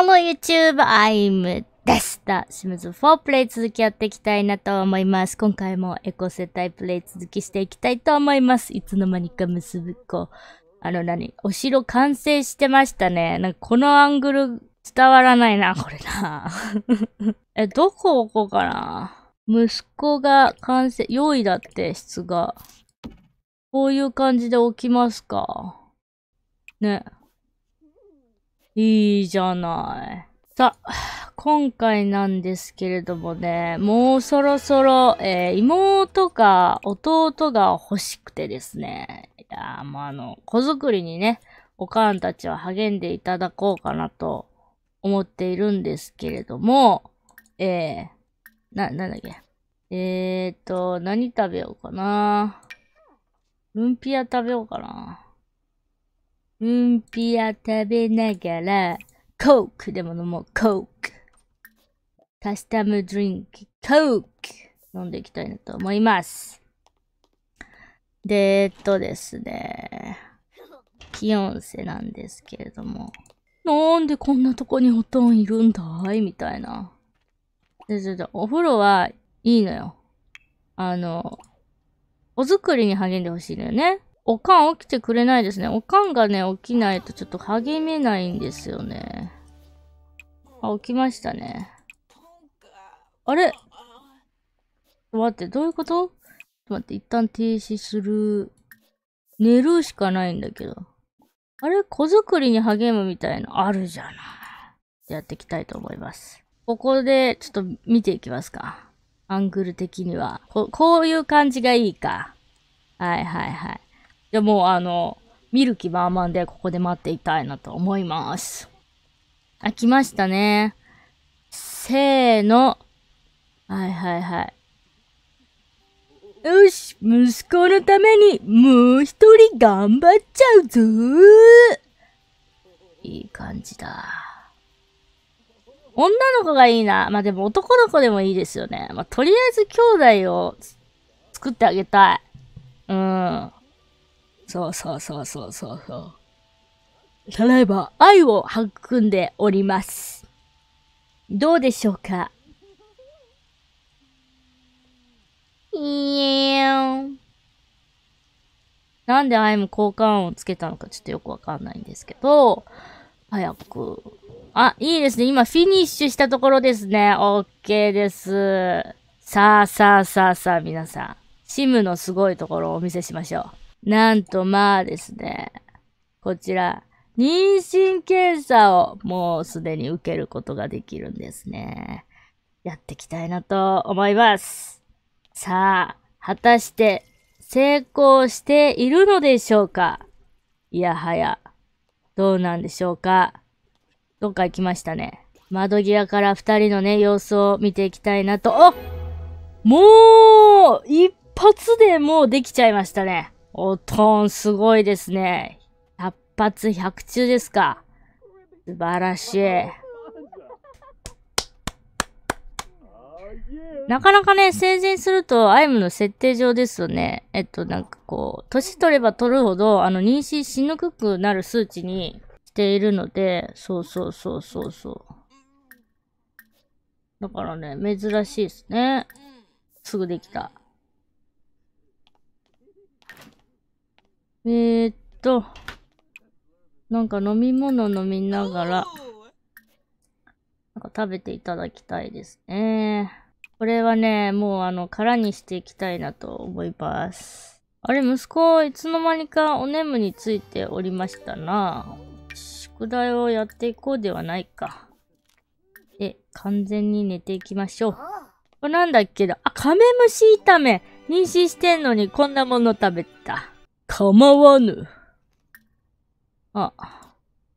Hello YouTube, I'm でした。シムズ4プレイ続きやっていきたいなと思います。今回もエコ世帯プレイ続きしていきたいと思います。いつの間にか結ぶ子。あの何お城完成してましたね。なんかこのアングル伝わらないな、これな。え、どこ置こうかな。息子が完成、用意だって質が。こういう感じで置きますか。ね。いいじゃない。さあ、今回なんですけれどもね、もうそろそろ、えー、妹か弟が欲しくてですね、いやもうあの、子作りにね、おかんたちは励んでいただこうかなと思っているんですけれども、えー、な、なんだっけ。えーと、何食べようかな。ルンピア食べようかな。うんぴや食べながら、コークでも飲もう、コーク。カスタムドリンク、コーク飲んでいきたいなと思います。で、えっとですね。気温ンなんですけれども。なんでこんなとこにおとんいるんだいみたいな。で、ちょっとお風呂はいいのよ。あの、お作りに励んでほしいのよね。おかん起きてくれないですね。おかんがね、起きないとちょっと励めないんですよね。あ、起きましたね。あれ待って、どういうこと待って、一旦停止する。寝るしかないんだけど。あれ子作りに励むみたいのあるじゃない。やっていきたいと思います。ここでちょっと見ていきますか。アングル的には。ここういう感じがいいか。はいはいはい。でも、あの、見る気満々でここで待っていたいなと思います。あ、来ましたね。せーの。はいはいはい。よし、息子のためにもう一人頑張っちゃうぞいい感じだ。女の子がいいな。まあ、でも男の子でもいいですよね。まあ、とりあえず兄弟を作ってあげたい。うん。そうそうそうそうそうそう。ただいま愛を育んでおります。どうでしょうかいえなんで愛も交換音をつけたのかちょっとよくわかんないんですけど、早く。あ、いいですね。今フィニッシュしたところですね。OK です。さあさあさあさあ皆さん。シムのすごいところをお見せしましょう。なんとまあですね、こちら、妊娠検査をもうすでに受けることができるんですね。やっていきたいなと思います。さあ、果たして成功しているのでしょうかいやはや、どうなんでしょうかどっか行きましたね。窓際から二人のね、様子を見ていきたいなと、おもう一発でもうできちゃいましたね。おとん、すごいですね。100発100中ですか。素晴らしい。なかなかね、生前すると、アイムの設定上ですよね。えっと、なんかこう、年取れば取るほど、あの、妊娠しにくくなる数値にしているので、そうそうそうそうそう。だからね、珍しいですね。すぐできた。えー、っと、なんか飲み物飲みながら、なんか食べていただきたいですね。これはね、もうあの、空にしていきたいなと思います。あれ、息子、いつの間にかお眠についておりましたな。宿題をやっていこうではないか。で、完全に寝ていきましょう。これなんだっけだ。あ、カメムシ炒め。妊娠してんのにこんなもの食べた。構わぬ。あ、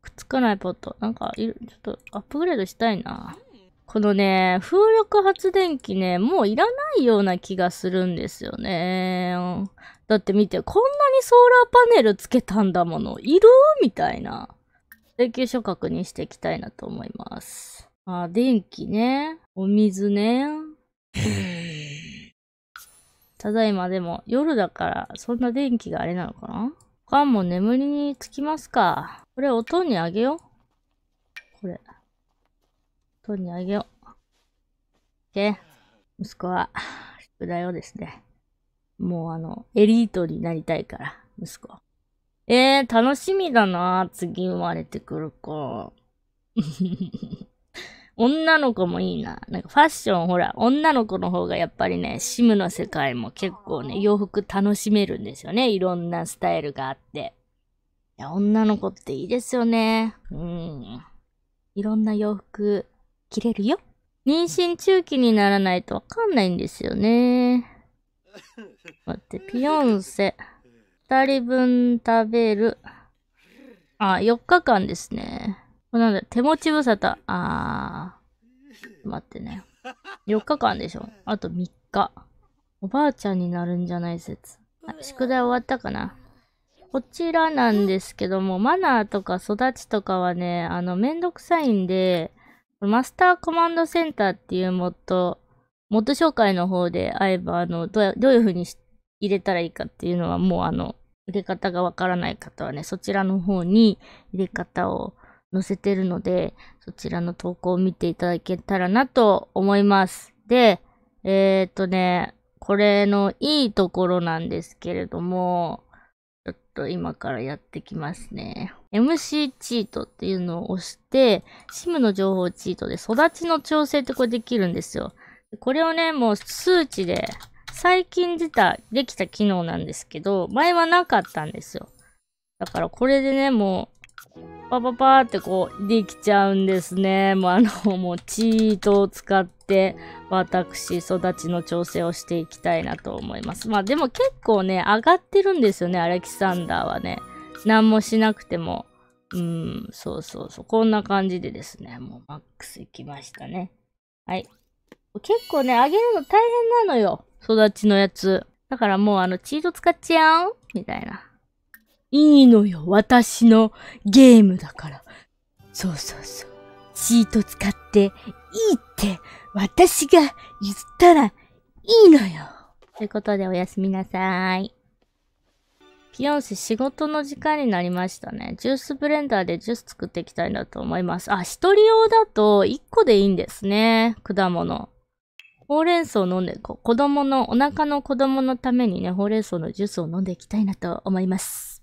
くっつかないポット。なんか、ちょっとアップグレードしたいな。このね、風力発電機ね、もういらないような気がするんですよね。だって見て、こんなにソーラーパネルつけたんだもの、いるみたいな。請求書確認していきたいなと思います。あ、電気ね。お水ね。ただいまでも夜だからそんな電気があれなのかなガンも眠りにつきますか。これ音にあげよう。これ。音にあげよう。で、息子は宿題をですね。もうあの、エリートになりたいから、息子。えー、楽しみだな次生まれてくる子。女の子もいいな。なんかファッション、ほら、女の子の方がやっぱりね、シムの世界も結構ね、洋服楽しめるんですよね。いろんなスタイルがあって。いや、女の子っていいですよね。うん。いろんな洋服、着れるよ。妊娠中期にならないとわかんないんですよね。待って、ピヨンセ。二人分食べる。あ、4日間ですね。なんだ、手持ち無沙汰。あー。待ってね。4日間でしょあと3日。おばあちゃんになるんじゃない説。宿題終わったかなこちらなんですけども、マナーとか育ちとかはね、あの、めんどくさいんで、マスターコマンドセンターっていうモッド、モッド紹介の方で会えば、あの、どういう風に入れたらいいかっていうのは、もうあの、入れ方がわからない方はね、そちらの方に入れ方を載せてるので、そちらの投稿を見ていただけたらなと思います。で、えっ、とね、これのいいところなんですけれども、ちょっと今からやってきますね。MC チートっていうのを押して、SIM の情報チートで育ちの調整ってこれできるんですよ。これをね、もう数値で最近出た、できた機能なんですけど、前はなかったんですよ。だからこれでね、もう、パパパーってこう、できちゃうんですね。もうあの、もうチートを使って、私、育ちの調整をしていきたいなと思います。まあでも結構ね、上がってるんですよね、アレキサンダーはね。何もしなくても。うん、そうそうそう。こんな感じでですね、もうマックスいきましたね。はい。結構ね、あげるの大変なのよ。育ちのやつ。だからもうあの、チート使っちゃうみたいな。いいのよ、私のゲームだから。そうそうそう。チート使っていいって私が言ったらいいのよ。ということでおやすみなさい。ピヨンス、仕事の時間になりましたね。ジュースブレンダーでジュース作っていきたいなと思います。あ、一人用だと1個でいいんですね。果物。ほうれん草を飲んでこ、子供の、お腹の子供のためにね、ほうれん草のジュースを飲んでいきたいなと思います。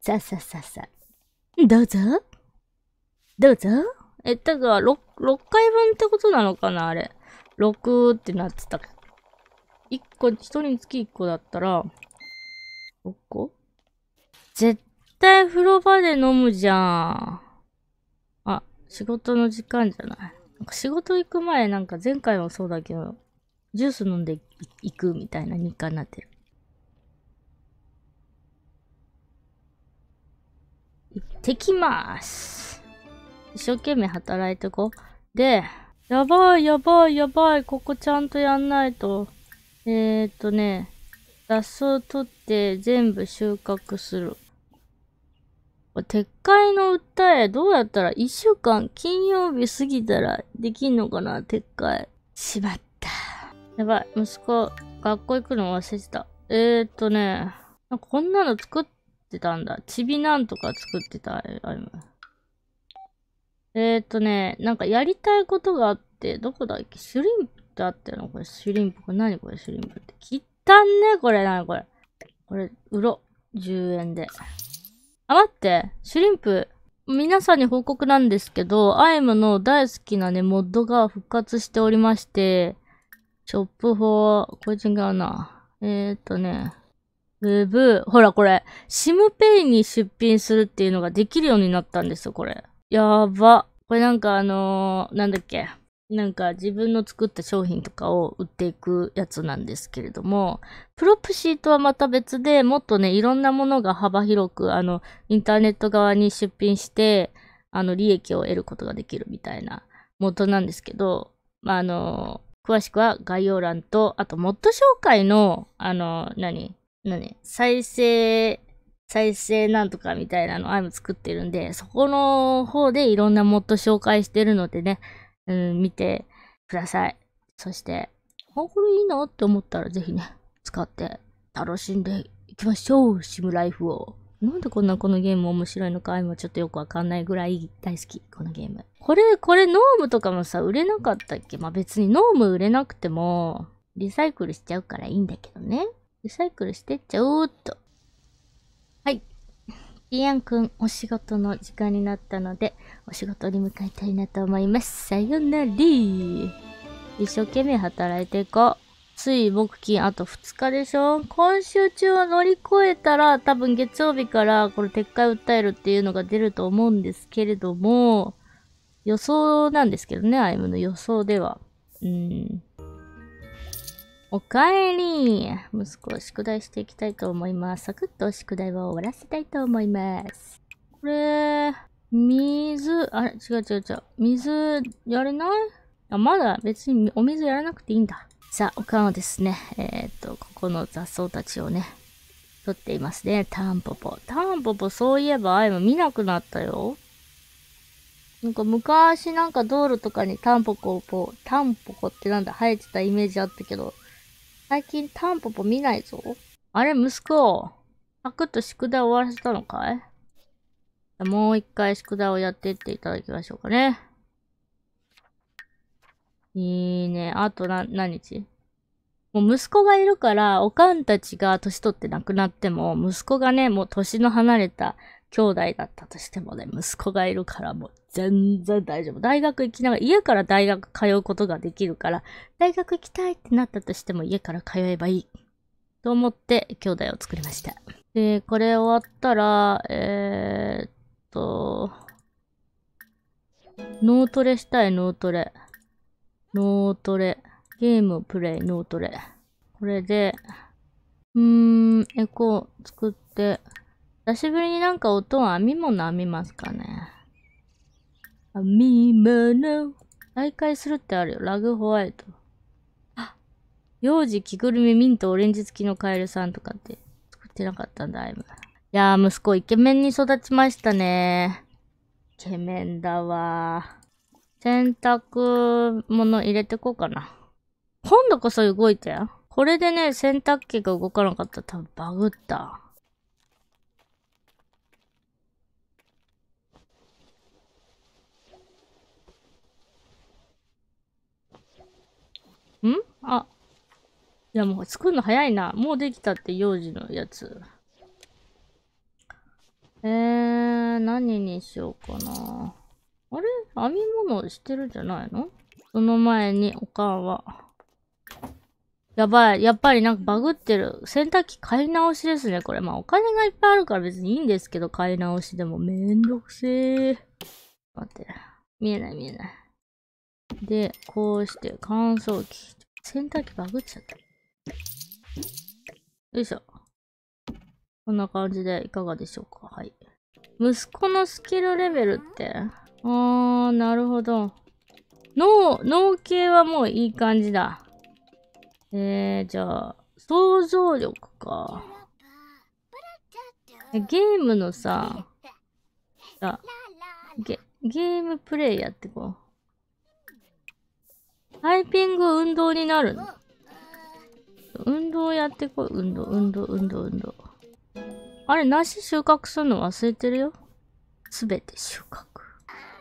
ささささ。どうぞ。どうぞ。え、だから、6、6回分ってことなのかなあれ。6ってなってた。1個、1人につき1個だったら、6個絶対風呂場で飲むじゃん。あ、仕事の時間じゃない。なんか仕事行く前、なんか前回もそうだけど、ジュース飲んでいくみたいな日課になってる。ってきます。一生懸命働いてこう。で、やばいやばいやばい。ここちゃんとやんないと。えー、っとね、雑草取って全部収穫する。撤回の訴え、どうやったら1週間、金曜日過ぎたらできんのかな撤回。しまった。やばい、息子、学校行くの忘れてた。えー、っとね、こんなの作っってたんだ。ちびなんとか作ってた。イム。えー、っとね、なんかやりたいことがあって、どこだっけシュリンプってあったのこれ、シュリンプ。これ何これ、シュリンプって。切ったんねこれ、何これ。これ、うろ。10円で。あ、待って。シュリンプ。皆さんに報告なんですけど、アイムの大好きなね、モッドが復活しておりまして、ショップ法、これ違うな。えー、っとね、ウェブ、ほらこれ、シムペイに出品するっていうのができるようになったんですよ、これ。やば。これなんかあのー、なんだっけ。なんか自分の作った商品とかを売っていくやつなんですけれども、プロプシーとはまた別でもっとね、いろんなものが幅広く、あの、インターネット側に出品して、あの、利益を得ることができるみたいな元なんですけど、まあ、あの、詳しくは概要欄と、あと、モッド紹介の、あの、何何再生、再生なんとかみたいなの、アイム作ってるんで、そこの方でいろんなモッド紹介してるのでね、うん、見てください。そして、あ、これいいなって思ったらぜひね、使って楽しんでいきましょう、シムライフを。なんでこんなこのゲーム面白いのか、今ちょっとよくわかんないぐらい大好き、このゲーム。これ、これ、ノームとかもさ、売れなかったっけまあ、別にノーム売れなくても、リサイクルしちゃうからいいんだけどね。リサイクルしてっちゃおうっと。はい。イアンくん、お仕事の時間になったので、お仕事に向かいたいなと思います。さよなー。一生懸命働いていこう。つい木金あと2日でしょ今週中を乗り越えたら多分月曜日からこれ撤回訴えるっていうのが出ると思うんですけれども予想なんですけどね、アイムの予想では。うん。おかえり息子を宿題していきたいと思います。サクッと宿題を終わらせたいと思います。これ、水、あれ違う違う違う。水、やれないあ、まだ別にお水やらなくていいんだ。さあ、おかんはですね、えー、っと、ここの雑草たちをね、取っていますね。タンポポ。タンポポ、そういえば、今見なくなったよ。なんか昔なんか道路とかにタンポポ、タンポポってなんだ、生えてたイメージあったけど、最近タンポポ見ないぞ。あれ、息子。パクッと宿題終わらせたのかいもう一回宿題をやってっていただきましょうかね。いいね。あと何日もう息子がいるから、おかんたちが年取って亡くなっても、息子がね、もう年の離れた兄弟だったとしてもね、息子がいるからもう全然大丈夫。大学行きながら、家から大学通うことができるから、大学行きたいってなったとしても家から通えばいい。と思って兄弟を作りました。で、これ終わったら、えー、っと、脳トレしたい、脳トレ。脳トレ。ゲームプレイ、脳トレ。これで、うーん、エコー作って、久しぶりになんか音は編み物編みますかね。編み物。再開するってあるよ。ラグホワイト。あ幼児着ぐるみミントオレンジ付きのカエルさんとかって作ってなかったんだ、いぶム。いやー、息子イケメンに育ちましたね。イケメンだわ洗濯物入れてこうかな。今度こそ動いたよ。これでね、洗濯機が動かなかったら多分バグった。んあ。いやもう作るの早いな。もうできたって幼児のやつ。えー、何にしようかな。あれ編み物してるんじゃないのその前に、おかんは。やばい。やっぱりなんかバグってる。洗濯機買い直しですね、これ。まあお金がいっぱいあるから別にいいんですけど、買い直しでもめんどくせえ。待って。見えない見えない。で、こうして乾燥機。洗濯機バグっちゃった。よいしょ。こんな感じでいかがでしょうかはい。息子のスキルレベルって。あー、なるほど。脳、脳系はもういい感じだ。えー、じゃあ、想像力か。ゲームのさ、さ、ゲ、ゲームプレイやってこう。タイピング運動になるの運動やってこい。運動、運動、運動、運動。あれ、梨収穫するの忘れてるよ。すべて収穫。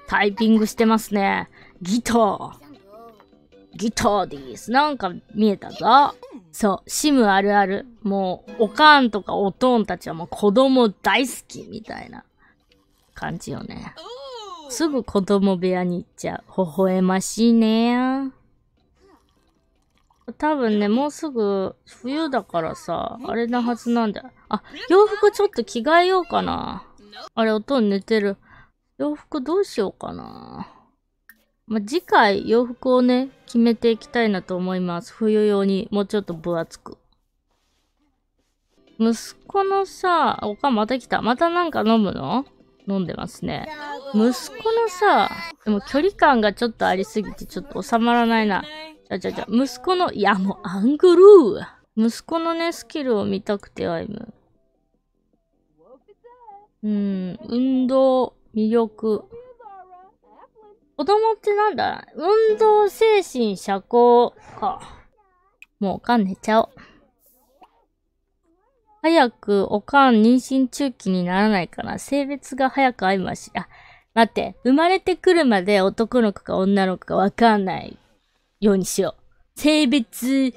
タイピングしてますね。ギター。ギターです。なんか見えたぞ。そう、シムあるある。もう、おかんとかおとんたちはもう子供大好きみたいな感じよね。すぐ子供部屋に行っちゃう。微笑ましいね多分ね、もうすぐ冬だからさ、あれなはずなんだよ。あ、洋服ちょっと着替えようかな。あれ、音寝てる。洋服どうしようかな。まあ、次回洋服をね、決めていきたいなと思います。冬用にもうちょっと分厚く。息子のさ、おかんまた来た。またなんか飲むの飲んでますね。息子のさ、でも距離感がちょっとありすぎてちょっと収まらないな。じゃじゃじゃ、息子の、いやもうアングルー息子のね、スキルを見たくて、アイム。うん、運動、魅力。子供ってなんだ運動精神社交か。もうおかん寝ちゃおう。早くおかん妊娠中期にならないから、性別が早く合いまし。あ、待って、生まれてくるまで男の子か女の子かわかんないようにしよう。性別、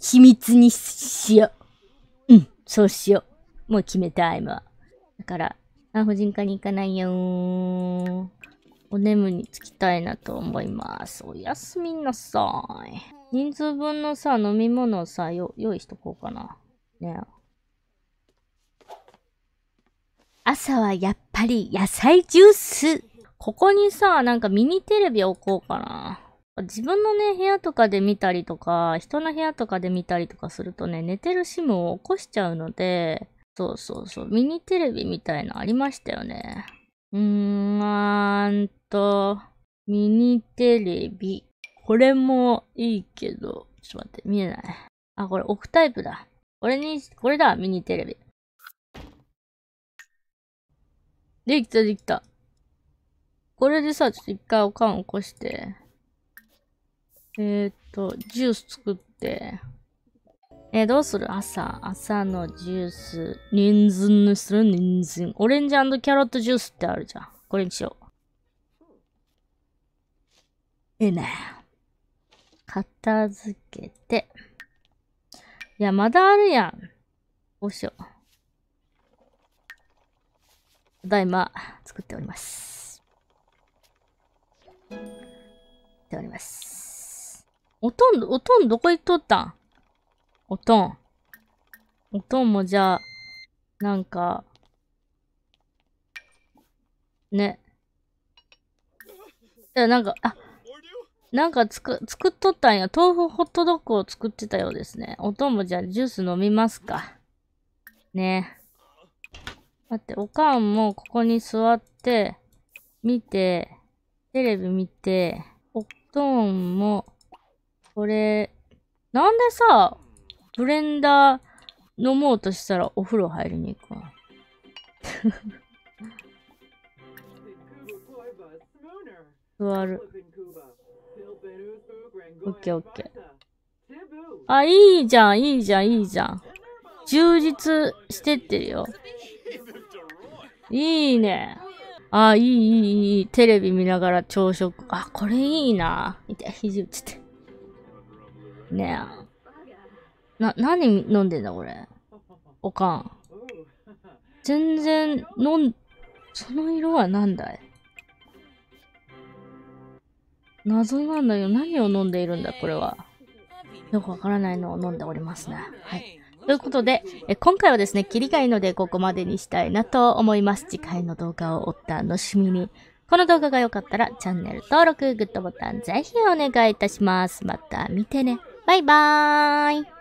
秘密にしよう。うん、そうしよう。もう決めた、今は。だから、あ、婦人科に行かないよー。お眠につきたいなと思います。おやすみなさい。人数分のさ、飲み物をさ、よ、用意しとこうかな。ね朝はやっぱり野菜ジュース。ここにさ、なんかミニテレビ置こうかな。自分のね、部屋とかで見たりとか、人の部屋とかで見たりとかするとね、寝てるシムを起こしちゃうので、そうそうそう、ミニテレビみたいのありましたよね。うーあーんと、ミニテレビ。これもいいけど、ちょっと待って、見えない。あ、これ置くタイプだ。これに、これだ、ミニテレビ。できたできた。これでさ、ちょっと一回おかん起こして。えっと、ジュース作って。えー、どうする朝。朝のジュース。人参にする人参。オレンジキャロットジュースってあるじゃん。これにしよう。いいね。片付けて。いや、まだあるやん。どうしよう。ただいま、作っております。作っております。おとん、おとんどこ行っとったんおとん。おとんもじゃあ、なんか、ね。いや、なんか、あ、なんかつく、作っとったんや。豆腐ホットドッグを作ってたようですね。おとんもじゃあジュース飲みますか。ね待って、おかんもここに座って、見て、テレビ見て、おとんも、これ、なんでさ、ブレンダー飲もうとしたらお風呂入りに行くわ。座る。オッケーオッケー。あ、いいじゃん、いいじゃん、いいじゃん。充実してってるよ。いいね。あ、いい、いい、いい。テレビ見ながら朝食。あ、これいいな。見た、肘打ちて。ねえ。な、何飲んでんだこれ。おかん。全然、飲ん、その色は何だい謎なんだよ。何を飲んでいるんだこれは。よくわからないのを飲んでおりますね。はい。ということで、え今回はですね、切りがいいのでここまでにしたいなと思います。次回の動画をお楽しみに。この動画が良かったらチャンネル登録、グッドボタンぜひお願いいたします。また見てね。バイバーイ